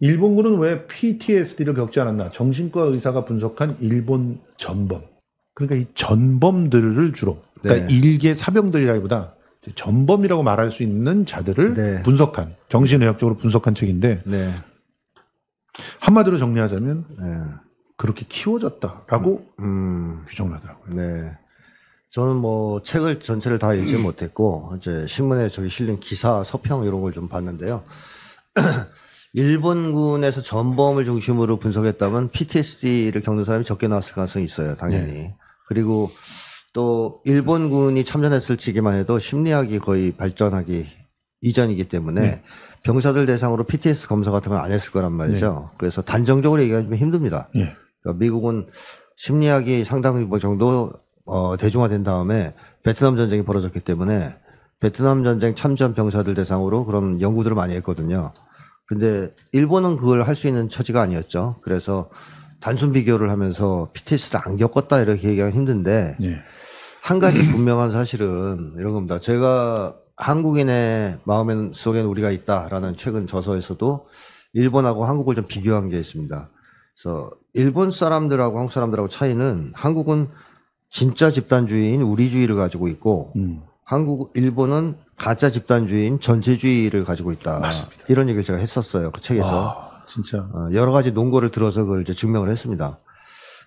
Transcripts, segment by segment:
일본군은 왜 PTSD를 겪지 않았나? 정신과 의사가 분석한 일본 전범. 그러니까 이 전범들을 주로 그러니까 네. 일개 사병들이라기보다 전범이라고 말할 수 있는 자들을 네. 분석한 정신의학적으로 분석한 책인데 네. 한마디로 정리하자면 네. 그렇게 키워졌다라고 음, 음. 규정하더라고요. 을 네. 저는 뭐 책을 전체를 다 읽지 못했고 이제 신문에 저기 실린 기사 서평 이런 걸 좀 봤는데요. 일본군에서 전범을 중심으로 분석했다면 PTSD를 겪는 사람이 적게 나왔을 가능성이 있어요, 당연히. 네. 그리고 또 일본군이 참전했을 지기만 해도 심리학이 거의 발전하기 이전이기 때문에 네. 병사들 대상으로 PTS 검사 같은 건안 했을 거란 네. 말이죠. 네. 그래서 단정적으로 얘기하기좀 힘듭니다. 예. 그러니까 미국은 심리학이 상당 뭐 정도 어, 대중화된 다음에 베트남 전쟁이 벌어졌기 때문에 베트남 전쟁 참전 병사들 대상으로 그런 연구들을 많이 했거든요. 근데 일본은 그걸 할 수 있는 처지가 아니었죠. 그래서 단순 비교를 하면서 PTS를 안 겪었다 이렇게 얘기하기 힘든데 네. 한 가지 분명한 사실은 이런 겁니다. 제가 한국인의 마음 속에는 우리가 있다라는 최근 저서에서도 일본하고 한국을 좀 비교한 게 있습니다. 그래서 일본 사람들하고 한국 사람들하고 차이는 한국은 진짜 집단주의인 우리주의를 가지고 있고 음. 한국, 일본은 가짜 집단주의인 전체주의를 가지고 있다. 맞습니다. 이런 얘기를 제가 했었어요. 그 책에서. 아, 진짜. 어, 여러 가지 논거를 들어서 그걸 이제 증명을 했습니다.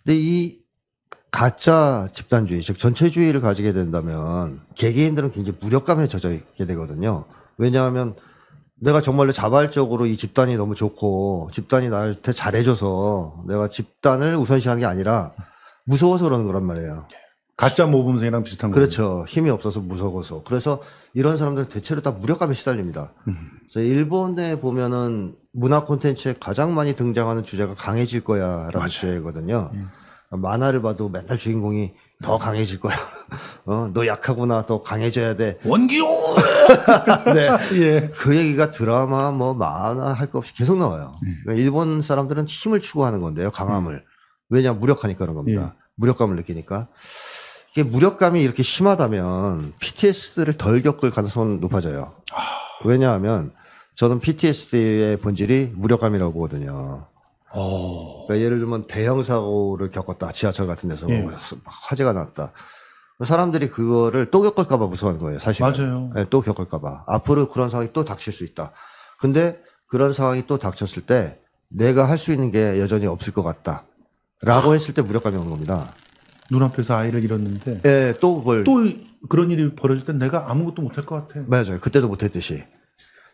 근데 이 가짜 집단주의, 즉 전체주의를 가지게 된다면 개개인들은 굉장히 무력감에 젖어 있게 되거든요. 왜냐하면 내가 정말로 자발적으로 이 집단이 너무 좋고 집단이 나한테 잘해줘서 내가 집단을 우선시하는 게 아니라 무서워서 그러는 거란 말이에요. 예. 가짜 모범생이랑 비슷한 거죠. 그렇죠. 거군요. 힘이 없어서 무서워서. 그래서 이런 사람들은 대체로 다 무력감에 시달립니다. 그래서 일본에 보면은 문화 콘텐츠에 가장 많이 등장하는 주제가 강해질 거야라는 맞아 주제거든요. 예. 만화를 봐도 맨날 주인공이 더 강해질 거야. 어, 너 약하구나. 더 강해져야 돼. 원기요. 네. 예. 그 얘기가 드라마 뭐 만화 할 거 없이 계속 나와요. 예. 그러니까 일본 사람들은 힘을 추구하는 건데요. 강함을. 음. 왜냐 무력하니까 그런 겁니다. 예. 무력감을 느끼니까. 이게 무력감이 이렇게 심하다면 PTSD를 덜 겪을 가능성은 높아져요. 왜냐하면 저는 PTSD의 본질이 무력감이라고 보거든요. 어. 그러니까 예를 들면 대형 사고를 겪었다. 지하철 같은 데서 예. 화재가 났다. 사람들이 그거를 또 겪을까봐 무서워하는 거예요, 사실. 맞아요. 네, 또 겪을까봐. 앞으로 그런 상황이 또 닥칠 수 있다. 근데 그런 상황이 또 닥쳤을 때 내가 할 수 있는 게 여전히 없을 것 같다. 라고 했을 때 무력감이 오는 겁니다. 눈앞에서 아이를 잃었는데 예, 또 그걸 또 그런 일이 벌어질 땐 내가 아무것도 못 할 것 같아. 맞아요. 그때도 못했듯이.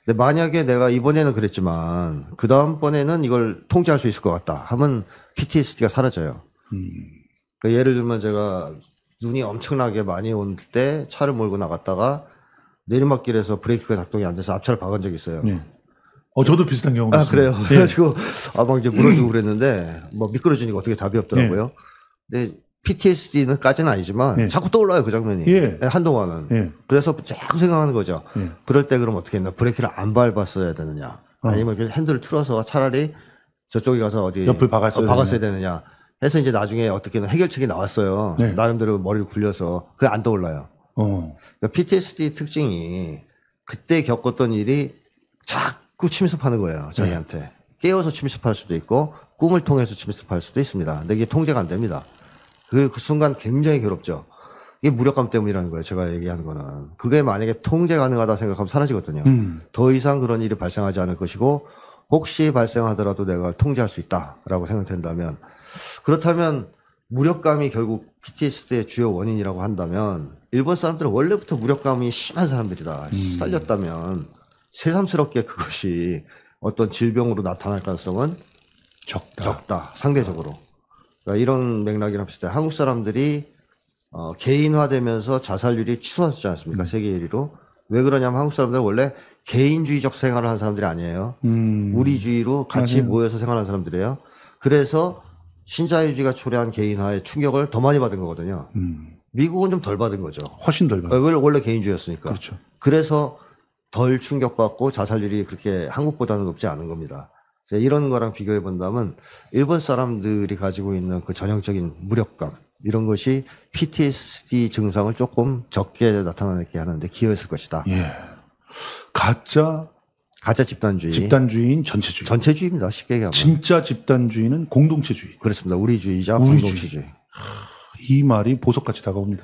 근데 만약에 내가 이번에는 그랬지만 그 다음 번에는 이걸 통제할 수 있을 것 같다 하면 PTSD가 사라져요. 음. 그 예를 들면 제가 눈이 엄청나게 많이 온 때 차를 몰고 나갔다가 내리막길에서 브레이크가 작동이 안 돼서 앞차를 박은 적이 있어요. 네. 어, 저도 비슷한 경험이 있어요. 아, 그래요. 예. 그래가지고, 아, 막 이제 물어주고 그랬는데, 뭐 미끄러지니까 어떻게 답이 없더라고요. 예. 근데 PTSD는까지는 아니지만 예. 자꾸 떠올라요 그 장면이 예. 예 한동안은 예. 그래서 자꾸 생각하는 거죠. 예. 그럴 때 그럼 어떻게 했나 브레이크를 안 밟았어야 되느냐 어. 아니면 핸들을 틀어서 차라리 저쪽에 가서 어디 옆을 박았어야, 어, 박았어야 되느냐. 해서 이제 나중에 어떻게든 해결책이 나왔어요. 네. 나름대로 머리를 굴려서 그게 안 떠올라요. 어. 그러니까 PTSD 특징이 그때 겪었던 일이 자꾸 침습하는 거예요 자기한테 네. 깨어서 침습할 수도 있고 꿈을 통해서 침습할 수도 있습니다. 근데 이게 통제가 안 됩니다. 그, 그 순간 굉장히 괴롭죠. 이게 무력감 때문이라는 거예요. 제가 얘기하는 거는. 그게 만약에 통제 가능하다 생각하면 사라지거든요. 음. 더 이상 그런 일이 발생하지 않을 것이고 혹시 발생하더라도 내가 통제할 수 있다라고 생각된다면 그렇다면 무력감이 결국 PTSD의 주요 원인이라고 한다면 일본 사람들은 원래부터 무력감이 심한 사람들이다. 음. 시렸다면 새삼스럽게 그것이 어떤 질병으로 나타날 가능성은 적다. 적다. 상대적으로. 그러니까 이런 맥락이라 합시다. 한국 사람들이 어, 개인화되면서 자살률이 치솟았지 않습니까? 음. 세계 1위로. 왜 그러냐면 한국 사람들은 원래 개인주의적 생활을 한 사람들이 아니에요. 음. 우리주의로 같이 맞아요. 모여서 생활한 사람들이에요. 그래서 신자유주의가 초래한 개인화의 충격을 더 많이 받은 거거든요. 음. 미국은 좀 덜 받은 거죠. 훨씬 덜 받은. 원래, 원래 개인주의였으니까. 그렇죠. 그래서 덜 충격받고 자살률이 그렇게 한국보다는 높지 않은 겁니다. 이런 거랑 비교해 본다면 일본 사람들이 가지고 있는 그 전형적인 무력감 이런 것이 PTSD 증상을 조금 적게 나타나게 하는데 기여했을 것이다. 예. 가짜 가짜 집단주의. 집단주의인 전체주의. 전체주의입니다. 쉽게 얘기하면. 진짜 집단주의는 공동체주의. 그렇습니다. 우리주의자 우리 공동체주의. 하, 이 말이 보석같이 다가옵니다.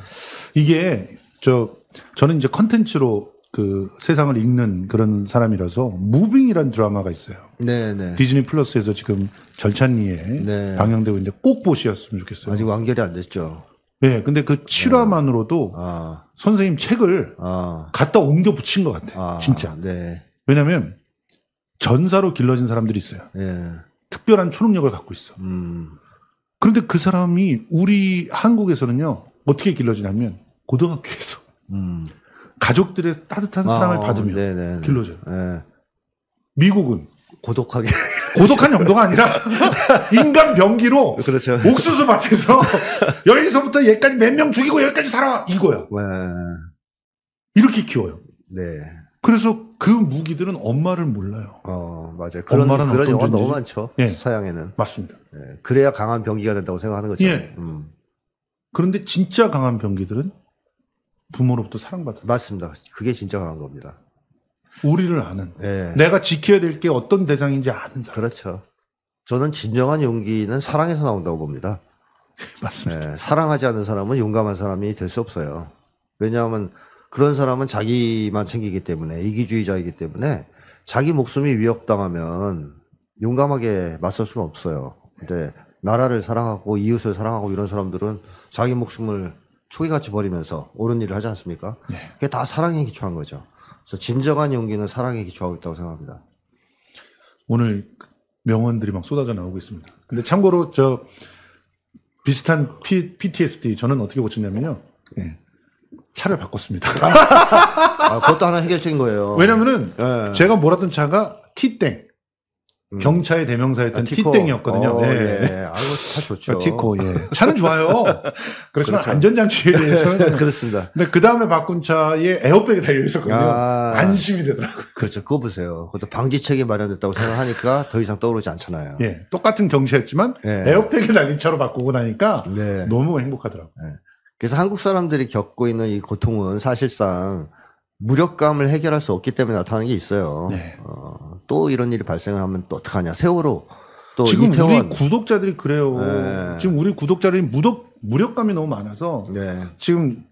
이게 저 저는 이제 컨텐츠로 그 세상을 읽는 그런 사람이라서 무빙이란 드라마가 있어요. 네네. 네. 디즈니 플러스에서 지금 절찬리에 네. 방영되고 있는데 꼭 보시었으면 좋겠어요. 아직 완결이 안 됐죠. 예, 네, 근데 그 7화만으로도 아. 선생님 책을 아. 갖다 옮겨 붙인 것 같아요. 아. 진짜. 네. 왜냐면 하 전사로 길러진 사람들이 있어요. 네. 특별한 초능력을 갖고 있어. 음. 그런데 그 사람이 우리 한국에서는요, 어떻게 길러지냐면 고등학교에서 음. 가족들의 따뜻한 사랑을 아, 어, 받으며 네네네. 길러져요. 네. 네, 네. 예. 미국은 고독하게 고독한 염도가 아니라 인간 병기로 그렇죠. 옥수수 밭에서 여기서부터 여기까지 몇 명 죽이고 여기까지 살아 이거야. 와. 네. 이렇게 키워요. 네. 그래서 그 무기들은 엄마를 몰라요. 어 맞아요. 그런 엄마는 그 영화 너무 많죠. 예. 서양에는 맞습니다. 예. 그래야 강한 병기가 된다고 생각하는 거죠. 예. 음. 그런데 진짜 강한 병기들은 부모로부터 사랑받아. 맞습니다. 그게 진짜 강한 겁니다. 우리를 아는. 네. 내가 지켜야 될 게 어떤 대상인지 아는 사람. 그렇죠. 저는 진정한 용기는 사랑에서 나온다고 봅니다. 맞습니다. 네, 사랑하지 않는 사람은 용감한 사람이 될 수 없어요. 왜냐하면 그런 사람은 자기만 챙기기 때문에 이기주의자이기 때문에 자기 목숨이 위협당하면 용감하게 맞설 수가 없어요. 근데 나라를 사랑하고 이웃을 사랑하고 이런 사람들은 자기 목숨을 초기같이 버리면서 옳은 일을 하지 않습니까? 네. 그게 다 사랑에 기초한 거죠. 그래서 진정한 용기는 사랑에 기초하고 있다고 생각합니다. 오늘 명언들이 막 쏟아져 나오고 있습니다. 근데 참고로 저 비슷한 P, PTSD 저는 어떻게 고쳤냐면요. 네. 차를 바꿨습니다. 아, 그것도 하나 해결책인 거예요. 왜냐면은 네. 제가 몰았던 차가 T땡. 음. 경차의 대명사였던 아, 티땡이었거든요 어, 네. 예. 아이고 차 좋죠. 아, 티코. 예. 차는 좋아요. 그렇지만 그렇죠. 안전장치에 대해서는 네, 그렇습니다. 근데 그 다음에 바꾼 차에 에어백이 달려 있었거든요. 아, 안심이 되더라고요. 그렇죠. 그거 보세요. 그것도 방지책이 마련됐다고 생각하니까 더 이상 떠오르지 않잖아요. 예. 똑같은 경차였지만 예. 에어백이 달린 차로 바꾸고 나니까 네. 너무 행복하더라고요. 예. 그래서 한국 사람들이 겪고 있는 이 고통은 사실상 무력감을 해결할 수 없기 때문에 나타나는 게 있어요. 네. 또 이런 일이 발생하면 또 어떡하냐. 세월호 또 지금 이태원. 우리 구독자들이 그래요. 네. 지금 우리 구독자들이 무덕 무력감이 너무 많아서 네. 지금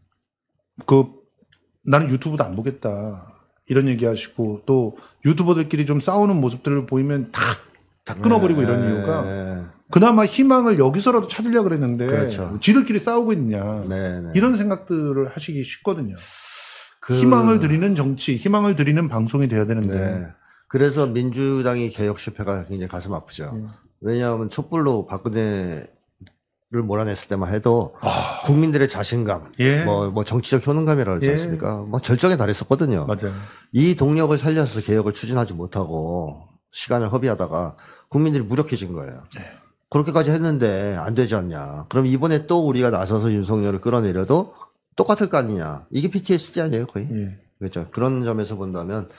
그 나는 유튜브도 안 보겠다. 이런 얘기하시고 또 유튜버들끼리 좀 싸우는 모습들을 보이면 다 다 끊어버리고 네. 이런 이유가 네. 그나마 희망을 여기서라도 찾으려 고 그랬는데 그렇죠. 지들끼리 싸우고 있냐 네, 네. 이런 생각들을 하시기 쉽거든요. 그... 희망을 드리는 정치, 희망을 드리는 방송이 돼야 되는데 그래서 민주당이 개혁 실패가 굉장히 가슴 아프죠. 음. 왜냐하면 촛불로 박근혜를 몰아냈을 때만 해도 아. 국민들의 자신감, 예. 뭐, 뭐 정치적 효능감이라 그러지 예. 않습니까? 뭐 절정에 달했었거든요. 맞아요. 이 동력을 살려서 개혁을 추진하지 못하고 시간을 허비하다가 국민들이 무력해진 거예요. 네. 그렇게까지 했는데 안 되지 않냐. 그럼 이번에 또 우리가 나서서 윤석열을 끌어내려도 똑같을 거 아니냐. 이게 PTSD 아니에요, 거의. 예. 그렇죠. 그런 점에서 본다면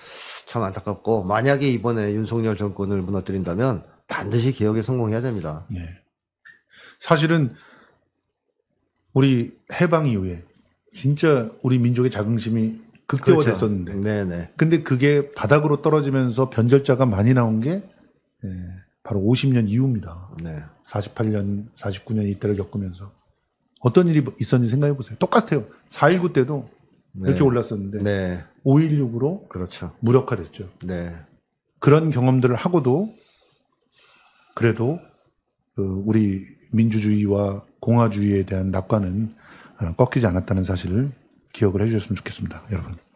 참 안타깝고 만약에 이번에 윤석열 정권을 무너뜨린다면 반드시 개혁에 성공해야 됩니다. 네. 사실은 우리 해방 이후에 진짜 우리 민족의 자긍심이 극대화됐었는데. 그렇죠. 네네. 근데 그게 바닥으로 떨어지면서 변절자가 많이 나온 게 예, 바로 50년 이후입니다. 네. 48년, 49년 이때를 겪으면서 어떤 일이 있었는지 생각해 보세요. 똑같아요. 4.19 때도 이렇게 네. 올랐었는데 네. 5.16으로 그렇죠. 무력화됐죠. 네. 그런 경험들을 하고도 그래도 어, 우리 민주주의와 공화주의에 대한 낙관은 어, 꺾이지 않았다는 사실을 기억을 해주셨으면 좋겠습니다, 여러분.